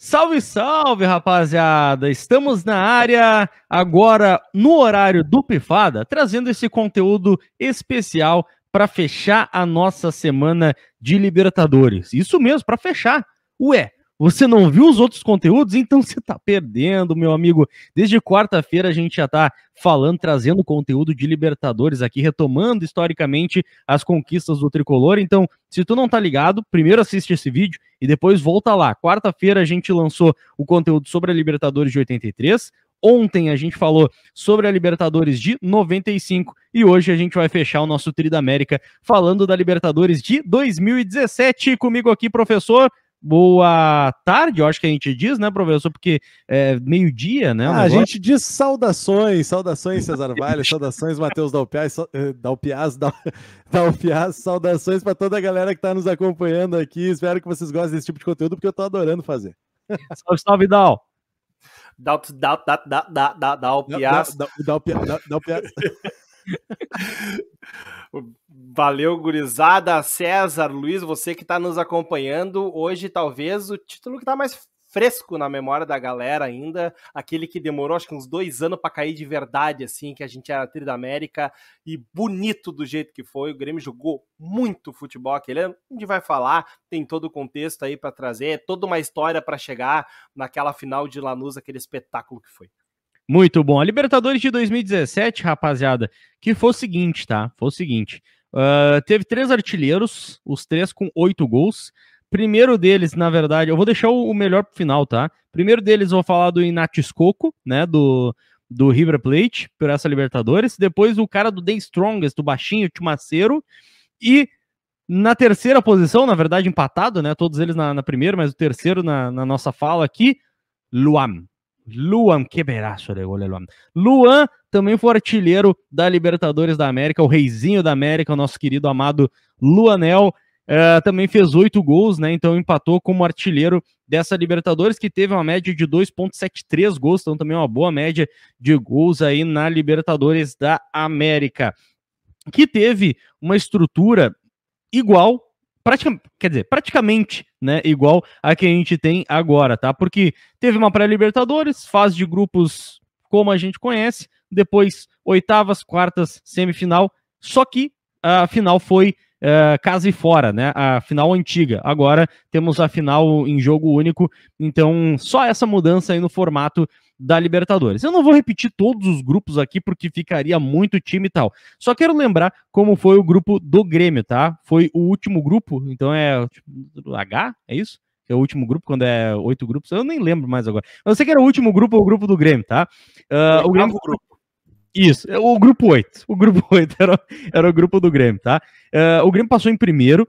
Salve, salve, rapaziada! Estamos na área, agora no horário do Pifada, trazendo esse conteúdo especial para fechar a nossa semana de Libertadores. Isso mesmo, para fechar. Ué, você não viu os outros conteúdos? Então você está perdendo, meu amigo. Desde quarta-feira a gente já está falando, trazendo conteúdo de Libertadores aqui, retomando historicamente as conquistas do tricolor. Então, se tu não está ligado, primeiro assiste esse vídeo e depois volta lá. Quarta-feira a gente lançou o conteúdo sobre a Libertadores de 83, Ontem a gente falou sobre a Libertadores de 95 e hoje a gente vai fechar o nosso Tri da América falando da Libertadores de 2017. Comigo aqui, professor Boa tarde, eu acho que a gente diz, né, professor? Porque é meio-dia, né? a gente diz saudações, saudações, Cesar Vale, saudações, Matheus Dalpiaz, Dalpiaz, Dalpiaz, saudações para toda a galera que está nos acompanhando aqui. Espero que vocês gostem desse tipo de conteúdo, porque eu estou adorando fazer. Salve, salve, Dal. Dalpiaz. Dalpiaz. Valeu, gurizada, César, Luiz, você que está nos acompanhando. Hoje, talvez, o título que está mais fresco na memória da galera ainda, aquele que demorou acho que uns dois anos para cair de verdade, assim, que a gente era tri da América e bonito do jeito que foi. O Grêmio jogou muito futebol aquele ano. A gente vai falar, tem todo o contexto aí para trazer, toda uma história para chegar naquela final de Lanús, aquele espetáculo que foi. Muito bom. A Libertadores de 2017, rapaziada, que foi o seguinte, tá? Foi o seguinte. Uh, teve três artilheiros, os três com oito gols. Primeiro deles, na verdade, eu vou deixar o melhor pro final, tá? Primeiro deles, vou falar do Inatiscoco, né? Do, do River Plate, por essa Libertadores. Depois, o cara do The Strongest, do Baixinho, Timaceiro. E na terceira posição, na verdade, empatado, né? Todos eles na, na primeira, mas o terceiro na, na nossa fala aqui, Luam, Luan, que beraço de né, gol, Luan. Luan também foi artilheiro da Libertadores da América, o reizinho da América, o nosso querido amado Luanel. Uh, também fez oito gols, né? Então empatou como artilheiro dessa Libertadores, que teve uma média de 2,73 gols, então também uma boa média de gols aí na Libertadores da América, que teve uma estrutura igual praticamente, quer dizer, praticamente, né, igual a que a gente tem agora, tá? Porque teve uma pré-Libertadores, fase de grupos como a gente conhece, depois oitavas, quartas, semifinal, só que a final foi uh, casa e fora, né? A final antiga. Agora temos a final em jogo único, então só essa mudança aí no formato da Libertadores. Eu não vou repetir todos os grupos aqui porque ficaria muito time e tal. Só quero lembrar como foi o grupo do Grêmio, tá? Foi o último grupo, então é tipo, H, é isso? é o último grupo, quando é oito grupos, eu nem lembro mais agora. Eu sei que era o último grupo ou o grupo do Grêmio, tá? Uh, o Grêmio... grupo. Isso, é o grupo 8. O grupo 8 era, era o grupo do Grêmio, tá? Uh, o Grêmio passou em primeiro,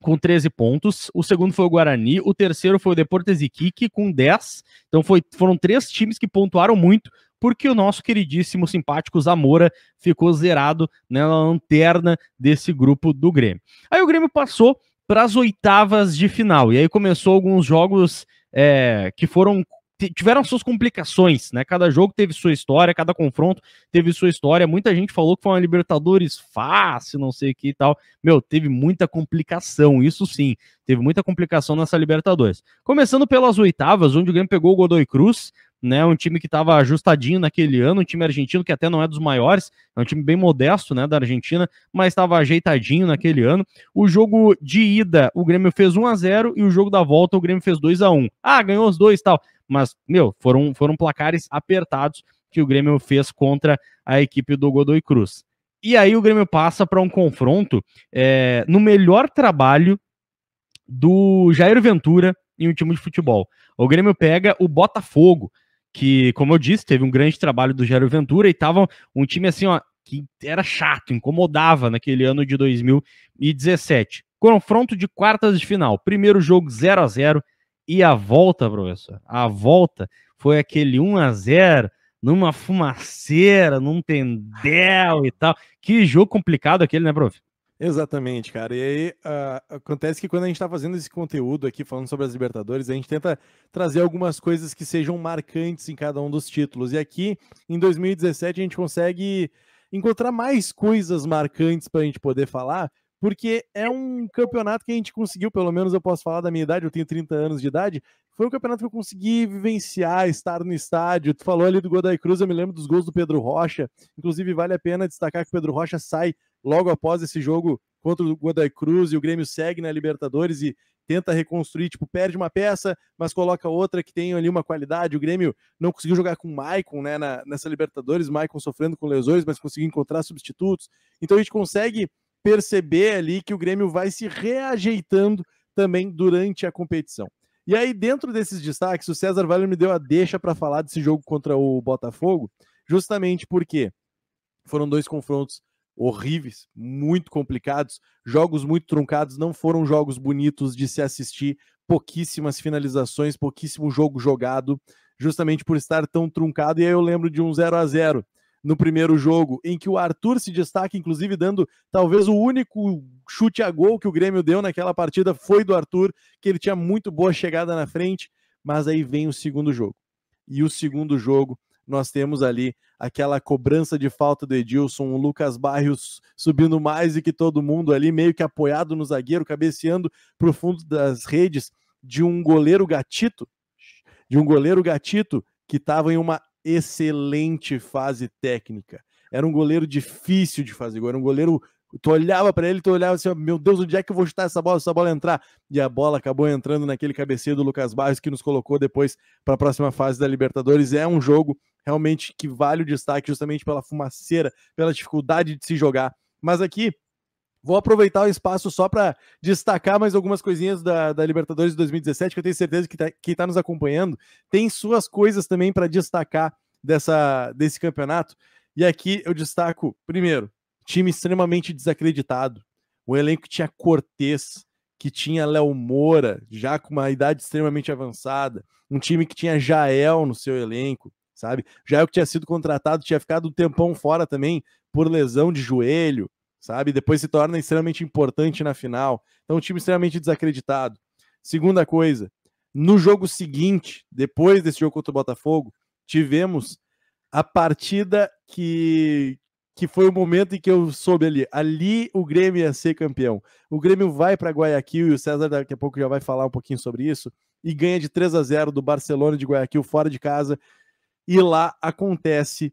com 13 pontos, o segundo foi o Guarani, o terceiro foi o Deportes Iquique com 10. Então foi, foram três times que pontuaram muito, porque o nosso queridíssimo simpático Zamora ficou zerado né, na lanterna desse grupo do Grêmio. Aí o Grêmio passou para as oitavas de final, e aí começou alguns jogos é, que foram tiveram suas complicações, né? Cada jogo teve sua história, cada confronto teve sua história. Muita gente falou que foi uma Libertadores fácil, não sei o que e tal. Meu, teve muita complicação, isso sim. Teve muita complicação nessa Libertadores. Começando pelas oitavas, onde o Grêmio pegou o Godoy Cruz, né? Um time que estava ajustadinho naquele ano, um time argentino que até não é dos maiores, é um time bem modesto, né, da Argentina, mas estava ajeitadinho naquele ano. O jogo de ida, o Grêmio fez 1 a 0 e o jogo da volta o Grêmio fez 2 a 1. Ah, ganhou os dois, tal mas, meu, foram, foram placares apertados que o Grêmio fez contra a equipe do Godoy Cruz. E aí o Grêmio passa para um confronto é, no melhor trabalho do Jair Ventura em um time de futebol. O Grêmio pega o Botafogo, que, como eu disse, teve um grande trabalho do Jair Ventura e tava um time assim, ó, que era chato, incomodava naquele ano de 2017. Confronto de quartas de final. Primeiro jogo 0 a 0 e a volta, professor, a volta foi aquele 1 a 0 numa fumaceira, num tendel e tal. Que jogo complicado aquele, né, prof? Exatamente, cara. E aí uh, acontece que quando a gente está fazendo esse conteúdo aqui, falando sobre as Libertadores, a gente tenta trazer algumas coisas que sejam marcantes em cada um dos títulos. E aqui, em 2017, a gente consegue encontrar mais coisas marcantes para a gente poder falar, porque é um campeonato que a gente conseguiu, pelo menos eu posso falar da minha idade, eu tenho 30 anos de idade, foi um campeonato que eu consegui vivenciar, estar no estádio. Tu falou ali do Godoy Cruz, eu me lembro dos gols do Pedro Rocha. Inclusive, vale a pena destacar que o Pedro Rocha sai logo após esse jogo contra o Godoy Cruz e o Grêmio segue na Libertadores e tenta reconstruir, tipo, perde uma peça, mas coloca outra que tem ali uma qualidade. O Grêmio não conseguiu jogar com o Maicon, né, na, nessa Libertadores, Maicon sofrendo com lesões, mas conseguiu encontrar substitutos. Então a gente consegue perceber ali que o Grêmio vai se reajeitando também durante a competição. E aí, dentro desses destaques, o César Vale me deu a deixa para falar desse jogo contra o Botafogo, justamente porque foram dois confrontos horríveis, muito complicados, jogos muito truncados, não foram jogos bonitos de se assistir, pouquíssimas finalizações, pouquíssimo jogo jogado, justamente por estar tão truncado. E aí eu lembro de um 0 a 0 no primeiro jogo, em que o Arthur se destaca, inclusive dando talvez o único chute a gol que o Grêmio deu naquela partida foi do Arthur, que ele tinha muito boa chegada na frente, mas aí vem o segundo jogo. E o segundo jogo, nós temos ali aquela cobrança de falta do Edilson, o Lucas Barrios subindo mais do que todo mundo ali, meio que apoiado no zagueiro, cabeceando para o fundo das redes de um goleiro gatito, de um goleiro gatito que estava em uma excelente fase técnica. Era um goleiro difícil de fazer gol, era um goleiro. Tu olhava para ele, tu olhava assim, meu Deus, onde é que eu vou chutar essa bola, essa bola é entrar? E a bola acabou entrando naquele cabeceio do Lucas Barros que nos colocou depois para a próxima fase da Libertadores. É um jogo realmente que vale o destaque justamente pela fumaceira, pela dificuldade de se jogar. Mas aqui Vou aproveitar o espaço só para destacar mais algumas coisinhas da, da, Libertadores de 2017, que eu tenho certeza que tá, quem está nos acompanhando tem suas coisas também para destacar dessa, desse campeonato. E aqui eu destaco, primeiro, time extremamente desacreditado. O elenco que tinha Cortez, que tinha Léo Moura, já com uma idade extremamente avançada. Um time que tinha Jael no seu elenco, sabe? Jael que tinha sido contratado, tinha ficado um tempão fora também por lesão de joelho sabe? Depois se torna extremamente importante na final. Então, um time extremamente desacreditado. Segunda coisa, no jogo seguinte, depois desse jogo contra o Botafogo, tivemos a partida que, que foi o momento em que eu soube ali. Ali o Grêmio ia ser campeão. O Grêmio vai para Guayaquil e o César daqui a pouco já vai falar um pouquinho sobre isso. E ganha de 3 a 0 do Barcelona de Guayaquil fora de casa. E lá acontece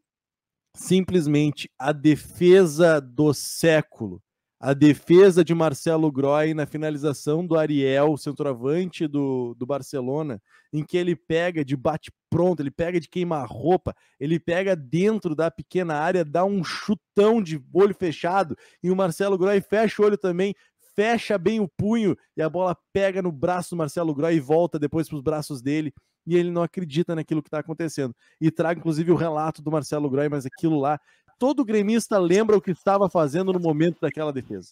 simplesmente a defesa do século. A defesa de Marcelo Groy na finalização do Ariel, centroavante do, do Barcelona, em que ele pega de bate-pronto, ele pega de queima-roupa, ele pega dentro da pequena área, dá um chutão de olho fechado, e o Marcelo Groy fecha o olho também, fecha bem o punho, e a bola pega no braço do Marcelo Groy e volta depois para os braços dele e ele não acredita naquilo que está acontecendo. E traga inclusive, o relato do Marcelo Groy, mas aquilo lá, todo gremista lembra o que estava fazendo no momento daquela defesa.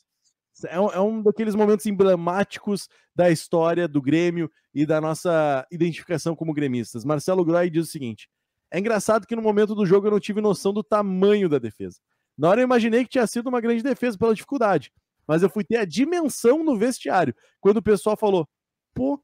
É um, é um daqueles momentos emblemáticos da história do Grêmio e da nossa identificação como gremistas. Marcelo Groy diz o seguinte: é engraçado que no momento do jogo eu não tive noção do tamanho da defesa. Na hora eu imaginei que tinha sido uma grande defesa pela dificuldade, mas eu fui ter a dimensão no vestiário, quando o pessoal falou: pô, o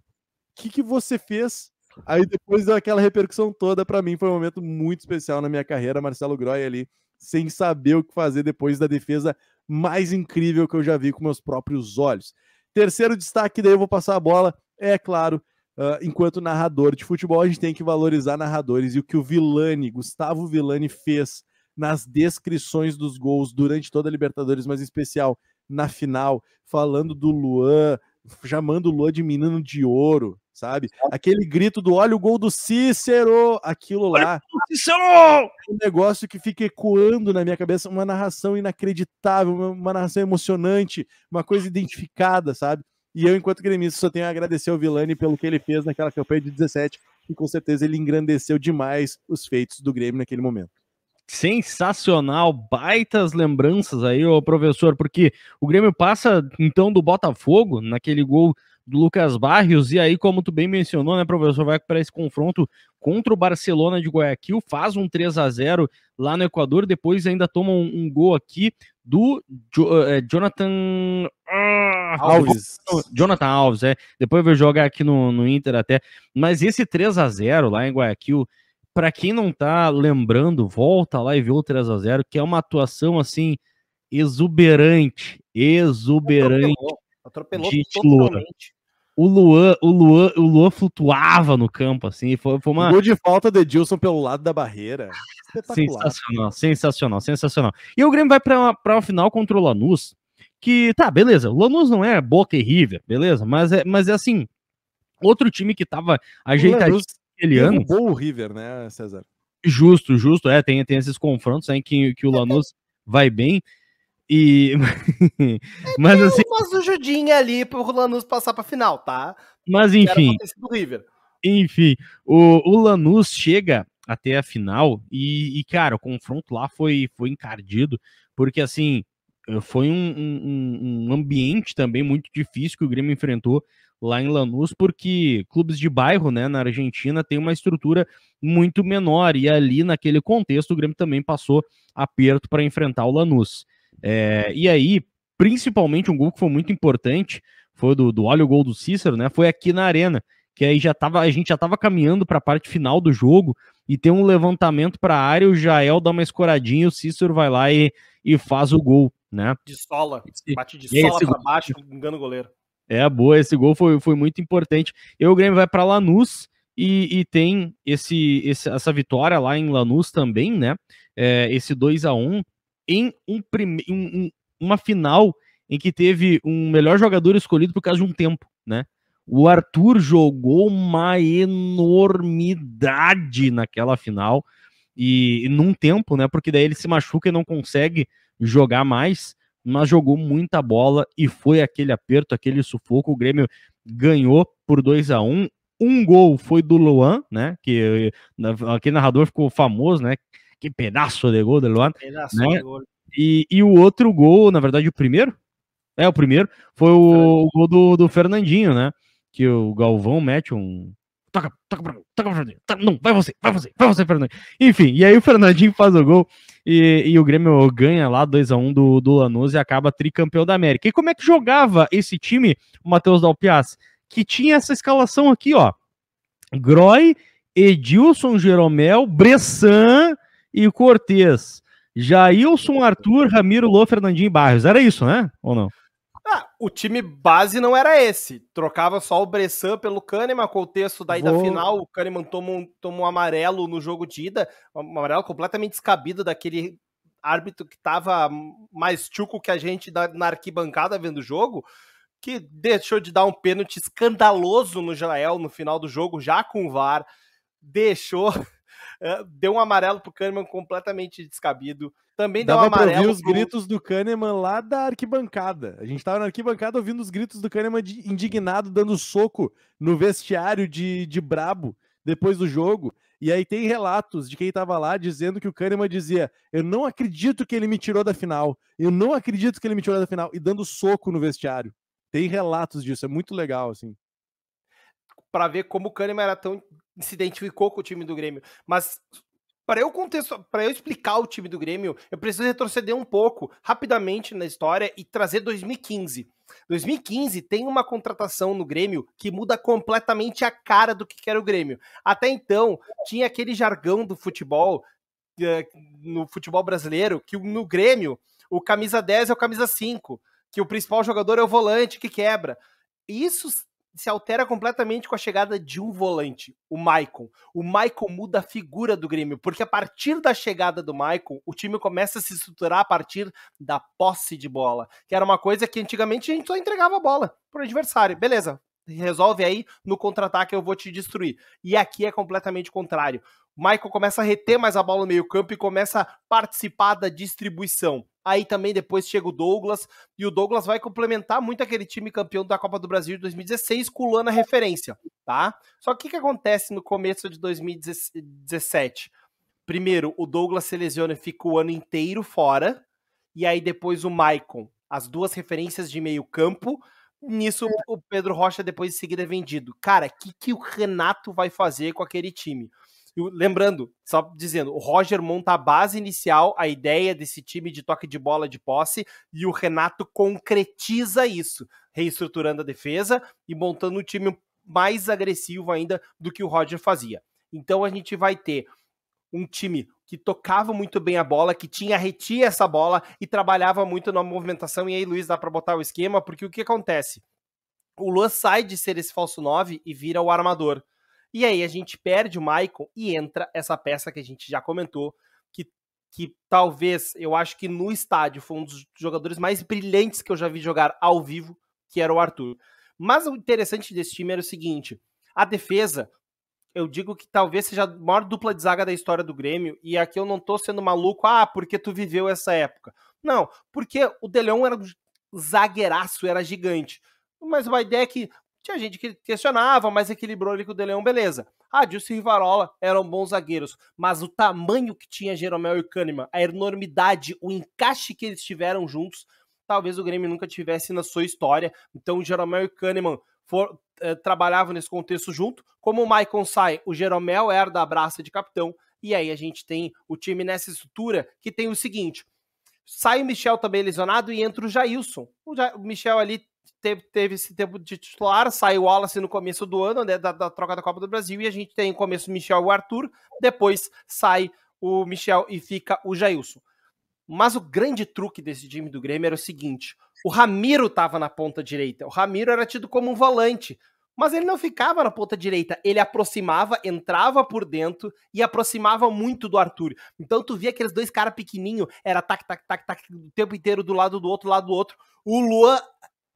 que, que você fez? Aí depois daquela repercussão toda, para mim foi um momento muito especial na minha carreira. Marcelo Groy ali, sem saber o que fazer depois da defesa mais incrível que eu já vi com meus próprios olhos. Terceiro destaque, daí eu vou passar a bola, é claro. Uh, enquanto narrador de futebol, a gente tem que valorizar narradores e o que o Vilani Gustavo Vilani fez nas descrições dos gols durante toda a Libertadores, mas em especial na final, falando do Luan, chamando o Luan de menino de ouro, sabe? Aquele grito do olha o gol do Cícero, aquilo lá. Cícero! Um negócio que fica ecoando na minha cabeça, uma narração inacreditável, uma narração emocionante, uma coisa identificada, sabe? E eu, enquanto gremista, só tenho a agradecer ao Vilani pelo que ele fez naquela campanha de 17, e com certeza ele engrandeceu demais os feitos do Grêmio naquele momento. Sensacional, baitas lembranças aí, ô professor, porque o Grêmio passa então do Botafogo, naquele gol do Lucas Barrios. E aí, como tu bem mencionou, né, professor, vai para esse confronto contra o Barcelona de Guayaquil, faz um 3 a 0 lá no Equador, depois ainda toma um, um gol aqui do jo, é, Jonathan ah, Alves. Jonathan Alves, é. Depois vai jogar aqui no, no Inter até. Mas esse 3 a 0 lá em Guayaquil, para quem não tá lembrando, volta lá e vê o 3 a 0 que é uma atuação assim exuberante, exuberante. Atropelou, atropelou totalmente o Luan, o Luan, o Luan flutuava no campo, assim, foi, foi uma... gol de falta de Edilson pelo lado da barreira. Sensacional, sensacional, sensacional. E o Grêmio vai para uma final contra o Lanús, que, tá, beleza, o Lanús não é Boca e River, beleza, mas é, mas é assim, outro time que tava ajeitadinho aquele ano... o River, né, César? Justo, justo, é, tem, tem esses confrontos aí que, que o é, Lanús é. vai bem, e. mas assim. Mas o Judinha ali pro Lanús passar pra final, tá? Mas enfim. Enfim, o, o Lanús chega até a final e, e, cara, o confronto lá foi, foi encardido, porque assim. Eh, foi um, um, um ambiente também muito difícil que o Grêmio enfrentou lá em Lanús, porque clubes de bairro, né, na Argentina, tem uma estrutura muito menor, e ali, naquele contexto, o Grêmio também passou aperto para enfrentar o Lanús. É, e aí, principalmente um gol que foi muito importante, foi do, do olha o gol do Cícero, né? Foi aqui na arena, que aí já tava, a gente já estava caminhando para a parte final do jogo e tem um levantamento para a área, o Jael dá uma escoradinha, o Cícero vai lá e, e faz o gol, né? De sola, bate de e sola para baixo, engana o goleiro. É, boa, esse gol foi, foi muito importante. E o Grêmio vai para Lanús e, e tem esse, esse, essa vitória lá em Lanús também, né? É, esse 2 a 1 em um um, uma final em que teve um melhor jogador escolhido por causa de um tempo, né? O Arthur jogou uma enormidade naquela final e, e num tempo, né? Porque daí ele se machuca e não consegue jogar mais, mas jogou muita bola e foi aquele aperto, aquele sufoco. O Grêmio ganhou por 2 a 1 um. um gol foi do Luan, né? Que aquele narrador ficou famoso, né? Que pedaço de gol do Luan. Pedaço né? de gol. E, e o outro gol, na verdade, o primeiro? É, o primeiro foi o, o gol do, do Fernandinho, né? Que o Galvão mete um, toca, toca pra mim, toca pra Não, vai você, vai você, vai você, Fernandinho. Enfim, e aí o Fernandinho faz o gol e, e o Grêmio ganha lá 2x1 um do, do Lanús e acaba tricampeão da América. E como é que jogava esse time, o Matheus Dalpiaz? Que tinha essa escalação aqui, ó. Groy, Edilson, Jeromel, Bressan, e Cortez. Jailson, Arthur, Ramiro, Lô, Fernandinho e Barros. Era isso, né? Ou não? Ah, o time base não era esse. Trocava só o Bressan pelo Kahneman, contexto daí Vou... da final. O Kahneman tomou um, tomou um amarelo no jogo de ida, um amarelo completamente descabido daquele árbitro que tava mais tchuco que a gente na arquibancada vendo o jogo, que deixou de dar um pênalti escandaloso no Jael no final do jogo, já com o VAR. Deixou é, deu um amarelo pro Kahneman completamente descabido. Também deu um amarelo. Pra ouvir os gritos do Kahneman lá da arquibancada. A gente tava na arquibancada ouvindo os gritos do Kahneman de, indignado, dando soco no vestiário de, de brabo depois do jogo. E aí tem relatos de quem estava lá dizendo que o Kahneman dizia: Eu não acredito que ele me tirou da final. Eu não acredito que ele me tirou da final. E dando soco no vestiário. Tem relatos disso, é muito legal, assim. Para ver como o Kahneman era tão se identificou com o time do Grêmio. Mas para eu contexto, para eu explicar o time do Grêmio, eu preciso retroceder um pouco rapidamente na história e trazer 2015. 2015 tem uma contratação no Grêmio que muda completamente a cara do que era o Grêmio. Até então, tinha aquele jargão do futebol eh, no futebol brasileiro que no Grêmio o camisa 10 é o camisa 5, que o principal jogador é o volante que quebra. Isso se altera completamente com a chegada de um volante, o Maicon. O Maicon muda a figura do Grêmio, porque a partir da chegada do Maicon, o time começa a se estruturar a partir da posse de bola, que era uma coisa que antigamente a gente só entregava a bola pro adversário. Beleza, resolve aí, no contra-ataque eu vou te destruir. E aqui é completamente contrário. O Michael começa a reter mais a bola no meio-campo e começa a participar da distribuição. Aí também depois chega o Douglas, e o Douglas vai complementar muito aquele time campeão da Copa do Brasil de 2016, culando a referência, tá? Só que o que acontece no começo de 2017? Primeiro, o Douglas se lesiona e fica o ano inteiro fora, e aí depois o Maicon, as duas referências de meio campo, Nisso, é. o Pedro Rocha depois em seguida é vendido. Cara, o que, que o Renato vai fazer com aquele time? lembrando, só dizendo, o Roger monta a base inicial, a ideia desse time de toque de bola de posse, e o Renato concretiza isso, reestruturando a defesa e montando um time mais agressivo ainda do que o Roger fazia. Então a gente vai ter um time que tocava muito bem a bola, que tinha retia essa bola e trabalhava muito na movimentação. E aí, Luiz, dá para botar o esquema, porque o que acontece? O Luan sai de ser esse falso 9 e vira o armador. E aí a gente perde o Maicon e entra essa peça que a gente já comentou, que, que talvez, eu acho que no estádio foi um dos jogadores mais brilhantes que eu já vi jogar ao vivo, que era o Arthur. Mas o interessante desse time era o seguinte, a defesa eu digo que talvez seja a maior dupla de zaga da história do Grêmio, e aqui eu não tô sendo maluco, ah, porque tu viveu essa época. Não, porque o Deleon era zagueiraço, era gigante. Mas uma ideia é que tinha gente que questionava, mas equilibrou ele com o Deleon, beleza. Ah, Dilson e Rivarola eram bons zagueiros, mas o tamanho que tinha Jeromel e Kahneman, a enormidade, o encaixe que eles tiveram juntos, talvez o Grêmio nunca tivesse na sua história. Então, Jeromel e Kahneman for, eh, trabalhavam nesse contexto junto. Como o Maicon sai, o Jeromel era da braça de capitão. E aí a gente tem o time nessa estrutura que tem o seguinte: sai o Michel também lesionado e entra o Jailson. O, ja, o Michel ali teve, teve esse tempo de titular, sai o Wallace no começo do ano, né, da, da, troca da Copa do Brasil, e a gente tem no começo o Michel e o Arthur, depois sai o Michel e fica o Jailson. Mas o grande truque desse time do Grêmio era o seguinte: o Ramiro estava na ponta direita. O Ramiro era tido como um volante, mas ele não ficava na ponta direita. Ele aproximava, entrava por dentro e aproximava muito do Arthur. Então tu via aqueles dois caras pequenininho, era tac tac tac tac o tempo inteiro do lado do outro, lado do outro. O Luan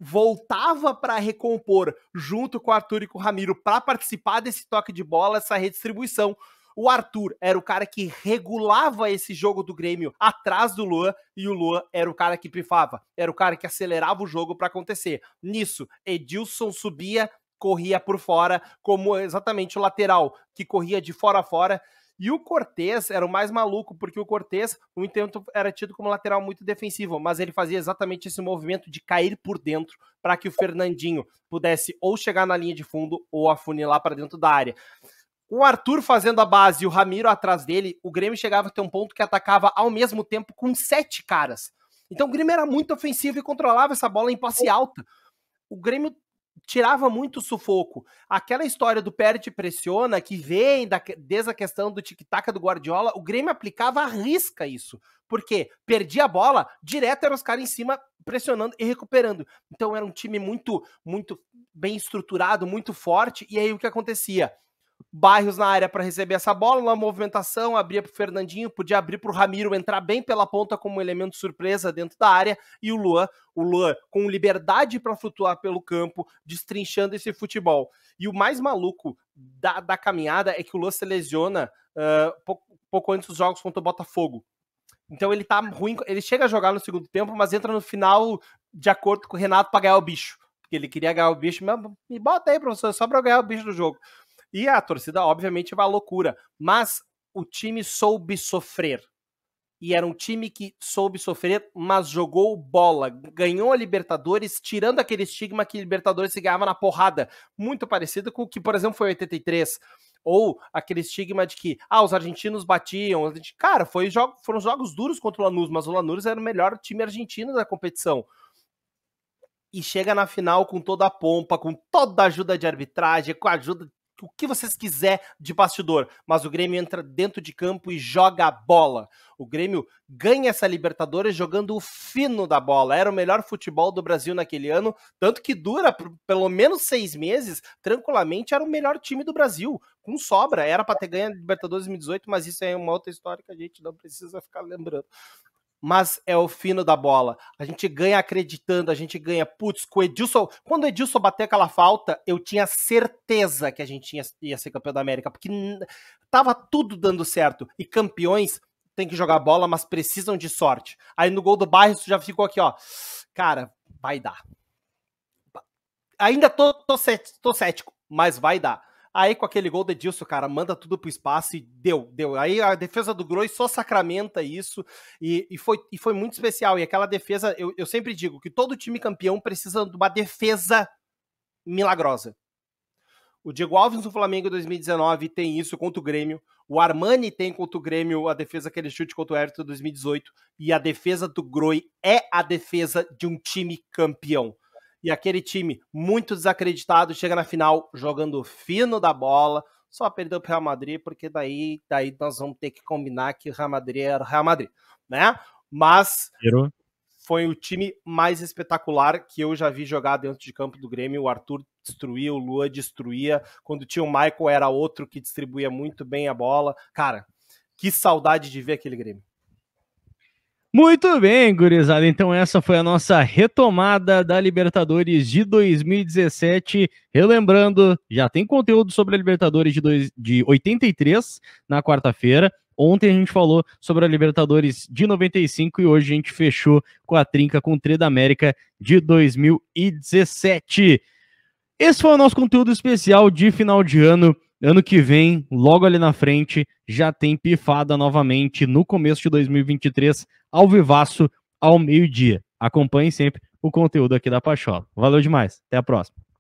voltava para recompor junto com o Arthur e com o Ramiro para participar desse toque de bola, essa redistribuição. O Arthur era o cara que regulava esse jogo do Grêmio atrás do Luan e o Luan era o cara que pifava, era o cara que acelerava o jogo para acontecer. Nisso, Edilson subia, corria por fora, como exatamente o lateral que corria de fora a fora. E o Cortez era o mais maluco, porque o Cortez, no entanto, era tido como lateral muito defensivo, mas ele fazia exatamente esse movimento de cair por dentro para que o Fernandinho pudesse ou chegar na linha de fundo ou afunilar para dentro da área o Arthur fazendo a base e o Ramiro atrás dele, o Grêmio chegava a ter um ponto que atacava ao mesmo tempo com sete caras. Então o Grêmio era muito ofensivo e controlava essa bola em posse alta. O Grêmio tirava muito sufoco. Aquela história do perde pressiona, que vem da, desde a questão do tic-tac do Guardiola, o Grêmio aplicava à risca isso. Porque perdia a bola, direto eram os caras em cima pressionando e recuperando. Então era um time muito, muito bem estruturado, muito forte. E aí o que acontecia? Bairros na área para receber essa bola, uma movimentação, abria para o Fernandinho, podia abrir para o Ramiro entrar bem pela ponta como elemento surpresa dentro da área, e o Luan, o Luan com liberdade para flutuar pelo campo, destrinchando esse futebol. E o mais maluco da, da caminhada é que o Luan se lesiona uh, pouco, pouco antes dos jogos contra o Botafogo. Então ele tá ruim, ele chega a jogar no segundo tempo, mas entra no final de acordo com o Renato para ganhar o bicho. Porque ele queria ganhar o bicho, mas me bota aí, professor, só para ganhar o bicho do jogo. E a torcida, obviamente, vai é à loucura. Mas o time soube sofrer. E era um time que soube sofrer, mas jogou bola, ganhou a Libertadores, tirando aquele estigma que Libertadores se ganhava na porrada. Muito parecido com o que, por exemplo, foi 83 ou aquele estigma de que ah, os argentinos batiam. Cara, foi jogo, foram jogos duros contra o Lanús, mas o Lanús era o melhor time argentino da competição. E chega na final com toda a pompa, com toda a ajuda de arbitragem, com a ajuda de o que vocês quiser de bastidor, mas o Grêmio entra dentro de campo e joga a bola. O Grêmio ganha essa Libertadores jogando o fino da bola. Era o melhor futebol do Brasil naquele ano, tanto que dura pelo menos seis meses, tranquilamente era o melhor time do Brasil, com sobra. Era para ter ganho a Libertadores 2018, mas isso é uma outra história que a gente não precisa ficar lembrando mas é o fino da bola. A gente ganha acreditando, a gente ganha. Putz, com o Edilson. Quando o Edilson bater aquela falta, eu tinha certeza que a gente ia, ia ser campeão da América, porque tava tudo dando certo. E campeões têm que jogar bola, mas precisam de sorte. Aí no gol do Barros já ficou aqui, ó. Cara, vai dar. Ainda tô, tô, cético, tô cético, mas vai dar. Aí com aquele gol de Edilson, cara, manda tudo pro espaço e deu, deu. Aí a defesa do Groi só sacramenta isso e, e, foi, e foi muito especial. E aquela defesa, eu, eu sempre digo que todo time campeão precisa de uma defesa milagrosa. O Diego Alves no Flamengo em 2019 tem isso contra o Grêmio. O Armani tem contra o Grêmio a defesa que ele chute contra o Everton em 2018. E a defesa do Groi é a defesa de um time campeão. E aquele time muito desacreditado chega na final jogando fino da bola, só perdeu para o Real Madrid, porque daí, daí nós vamos ter que combinar que o Real Madrid era o Real Madrid, né? Mas foi o time mais espetacular que eu já vi jogar dentro de campo do Grêmio. O Arthur destruía, o Lua destruía. Quando tinha o Michael, era outro que distribuía muito bem a bola. Cara, que saudade de ver aquele Grêmio. Muito bem, gurizada. Então, essa foi a nossa retomada da Libertadores de 2017. Relembrando, já tem conteúdo sobre a Libertadores de, dois, de 83 na quarta-feira. Ontem a gente falou sobre a Libertadores de 95 e hoje a gente fechou com a trinca com o Tri da América de 2017. Esse foi o nosso conteúdo especial de final de ano Ano que vem, logo ali na frente, já tem pifada novamente no começo de 2023, ao vivaço, ao meio-dia. Acompanhe sempre o conteúdo aqui da Pachola. Valeu demais, até a próxima.